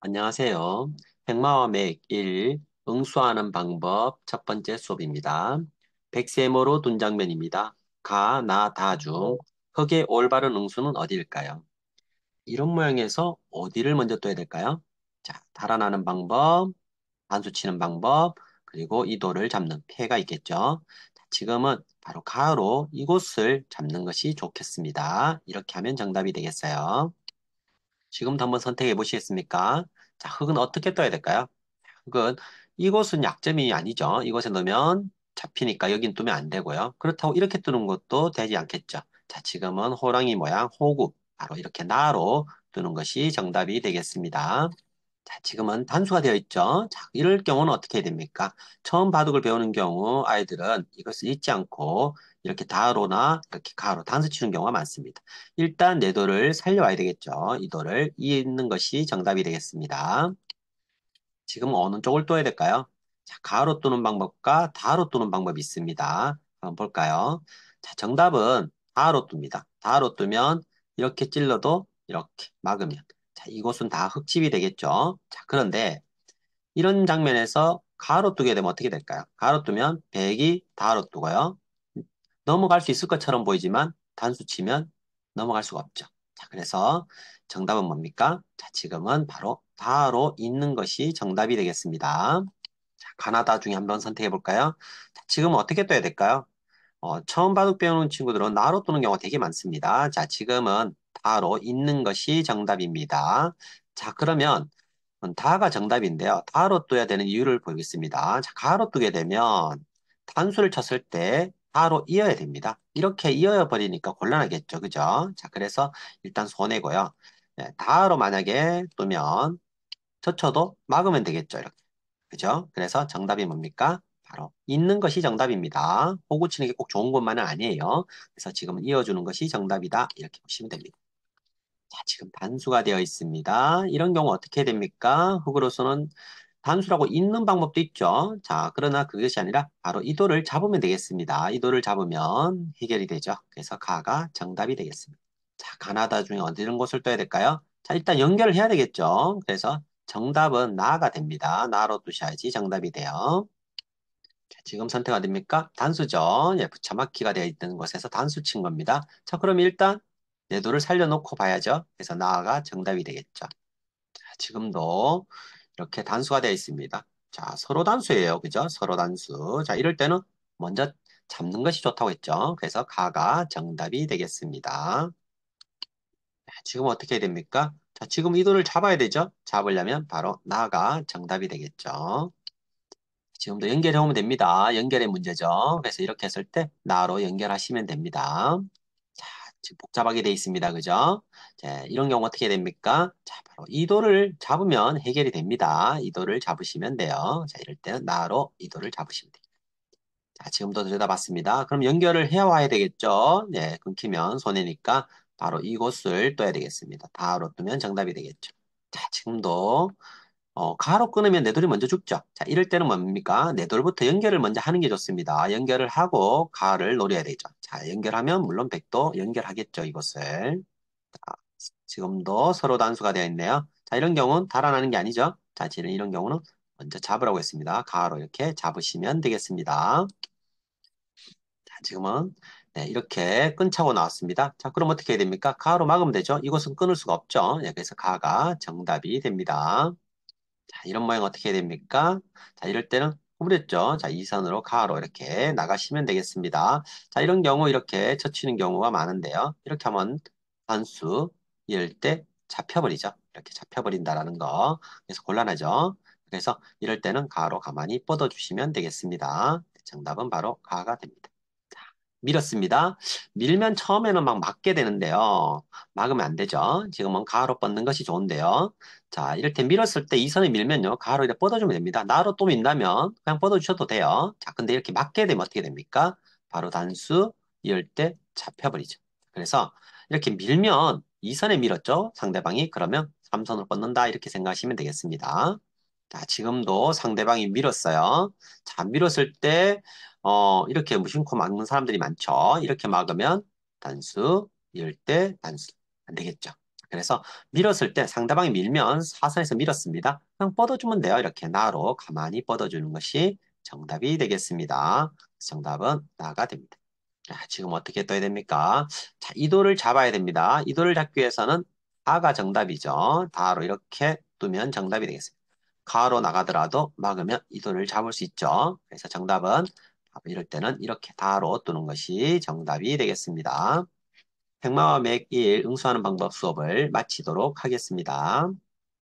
안녕하세요. 백마와 맥 1, 응수하는 방법 첫 번째 수업입니다. 백세모로 둔 장면입니다. 가, 나, 다중 흙의 올바른 응수는 어디일까요? 이런 모양에서 어디를 먼저 떠야 될까요? 자, 달아나는 방법, 반수 치는 방법, 그리고 이 돌을 잡는 폐가 있겠죠. 지금은 바로 가로 이곳을 잡는 것이 좋겠습니다. 이렇게 하면 정답이 되겠어요. 지금도 한번 선택해 보시겠습니까? 자, 흙은 어떻게 떠야 될까요? 흙은 이곳은 약점이 아니죠. 이곳에 넣으면 잡히니까 여긴 뜨면 안 되고요. 그렇다고 이렇게 뜨는 것도 되지 않겠죠. 자, 지금은 호랑이 모양 호구, 바로 이렇게 나로 뜨는 것이 정답이 되겠습니다. 자, 지금은 단수화되어 있죠. 자, 이럴 경우는 어떻게 됩니까? 처음 바둑을 배우는 경우 아이들은 이것을 잊지 않고 이렇게 다로나 이렇게 가로 단수 치는 경우가 많습니다. 일단 내 도를 살려와야 되겠죠. 이 도를 잇는 것이 정답이 되겠습니다. 지금 어느 쪽을 떠야 될까요? 자, 가로 뜨는 방법과 다로 뜨는 방법이 있습니다. 한번 볼까요? 자, 정답은 다로 뜹니다. 다로 뜨면 이렇게 찔러도 이렇게 막으면 자, 이곳은다 흑집이 되겠죠. 자, 그런데 이런 장면에서 가로 뜨게 되면 어떻게 될까요? 가로 뜨면 100이 다로 뜨고요. 넘어갈 수 있을 것처럼 보이지만 단수 치면 넘어갈 수가 없죠. 자, 그래서 정답은 뭡니까? 자, 지금은 바로 다로 있는 것이 정답이 되겠습니다. 자, 가나다 중에 한번 선택해 볼까요? 자, 지금은 어떻게 떠야 될까요? 어, 처음 바둑 배우는 친구들은 나로 뜨는 경우가 되게 많습니다. 자, 지금은 다로 있는 것이 정답입니다. 자, 그러면 음, 다가 정답인데요. 다로 둬야 되는 이유를 보겠습니다. 자, 가로 두게 되면 단수를 쳤을 때 다로 이어야 됩니다. 이렇게 이어 버리니까 곤란하겠죠. 그죠? 자, 그래서 일단 손해고요. 네, 다로 만약에 두면 젖쳐도 막으면 되겠죠. 이렇게. 그죠? 그래서 정답이 뭡니까? 바로 있는 것이 정답입니다. 호구 치는 게 꼭 좋은 것만은 아니에요. 그래서 지금은 이어주는 것이 정답이다. 이렇게 보시면 됩니다. 자, 지금 단수가 되어 있습니다. 이런 경우 어떻게 됩니까? 흑으로서는 단수라고 있는 방법도 있죠. 자, 그러나 그것이 아니라 바로 이 돌을 잡으면 되겠습니다. 이 돌을 잡으면 해결이 되죠. 그래서 가가 정답이 되겠습니다. 자, 가나다 중에 어디는 곳을 떠야 될까요? 자, 일단 연결을 해야 되겠죠. 그래서 정답은 나가 됩니다. 나로 두셔야지 정답이 돼요. 자, 지금 선택 가됩니까 단수죠. 예, 붙여막기가 되어 있는 곳에서 단수 친 겁니다. 자, 그럼 일단 내도를 살려놓고 봐야죠. 그래서 나아가 정답이 되겠죠. 지금도 이렇게 단수가 되어 있습니다. 자, 서로 단수예요. 그죠? 서로 단수. 자, 이럴 때는 먼저 잡는 것이 좋다고 했죠. 그래서 가가 정답이 되겠습니다. 지금 어떻게 해야 됩니까? 자, 지금 이 돈을 잡아야 되죠. 잡으려면 바로 나가 정답이 되겠죠. 지금도 연결해 오면 됩니다. 연결의 문제죠. 그래서 이렇게 했을 때 나로 연결하시면 됩니다. 복잡하게 돼 있습니다. 그죠? 자, 이런 경우 어떻게 됩니까? 자, 바로 이도를 잡으면 해결이 됩니다. 이도를 잡으시면 돼요. 자, 이럴 때는 나로 이도를 잡으시면 됩니다. 자, 지금도 들여다봤습니다. 그럼 연결을 해 와야 되겠죠? 네, 끊기면 손해니까 바로 이곳을 떠야 되겠습니다. 다로 뜨면 정답이 되겠죠. 자, 지금도 어, 가로 끊으면 내돌이 먼저 죽죠. 자, 이럴 때는 뭡니까? 내돌부터 연결을 먼저 하는 게 좋습니다. 연결을 하고 가를 노려야 되죠. 자, 연결하면 물론 100도 연결하겠죠, 이것을. 자, 지금도 서로 단수가 되어 있네요. 자, 이런 경우는 달아나는 게 아니죠. 자, 지금 이런 경우는 먼저 잡으라고 했습니다. 가로 이렇게 잡으시면 되겠습니다. 자, 지금은 네, 이렇게 끈차고 나왔습니다. 자, 그럼 어떻게 해야 됩니까? 가로 막으면 되죠. 이것은 끊을 수가 없죠. 네, 그래서 가가 정답이 됩니다. 자, 이런 모양 어떻게 해야 됩니까? 자, 이럴 때는 구부했죠 자, 2선으로 가로 이렇게 나가시면 되겠습니다. 자, 이런 경우 이렇게 젖히는 경우가 많은데요. 이렇게 하면 단수 이럴 때 잡혀버리죠. 이렇게 잡혀버린다라는 거. 그래서 곤란하죠. 그래서 이럴 때는 가로 가만히 뻗어주시면 되겠습니다. 정답은 바로 가가 됩니다. 밀었습니다. 밀면 처음에는 막 막게 되는데요. 막으면 안 되죠. 지금은 가로 뻗는 것이 좋은데요. 자, 이렇게 밀었을 때 이 선을 밀면요. 가로 이렇게 뻗어주면 됩니다. 나로 또 민다면 그냥 뻗어주셔도 돼요. 자, 근데 이렇게 막게 되면 어떻게 됩니까? 바로 단수 이을 때 잡혀버리죠. 그래서 이렇게 밀면 이 선에 밀었죠. 상대방이 그러면 3선을 뻗는다 이렇게 생각하시면 되겠습니다. 자, 지금도 상대방이 밀었어요. 자, 밀었을 때 어, 이렇게 무심코 뭐 막는 사람들이 많죠. 이렇게 막으면 단수, 이을 때 단수. 안 되겠죠. 그래서 밀었을 때 상대방이 밀면 사선에서 밀었습니다. 그냥 뻗어주면 돼요. 이렇게 나로 가만히 뻗어주는 것이 정답이 되겠습니다. 정답은 나가 됩니다. 자, 지금 어떻게 떠야 됩니까? 자, 이도를 잡아야 됩니다. 이도를 잡기 위해서는 아가 정답이죠. 다로 이렇게 두면 정답이 되겠습니다. 가로 나가더라도 막으면 이도를 잡을 수 있죠. 그래서 정답은 이럴 때는 이렇게 다로 뜨는 것이 정답이 되겠습니다. 백마와 맥일 응수하는 방법 수업을 마치도록 하겠습니다.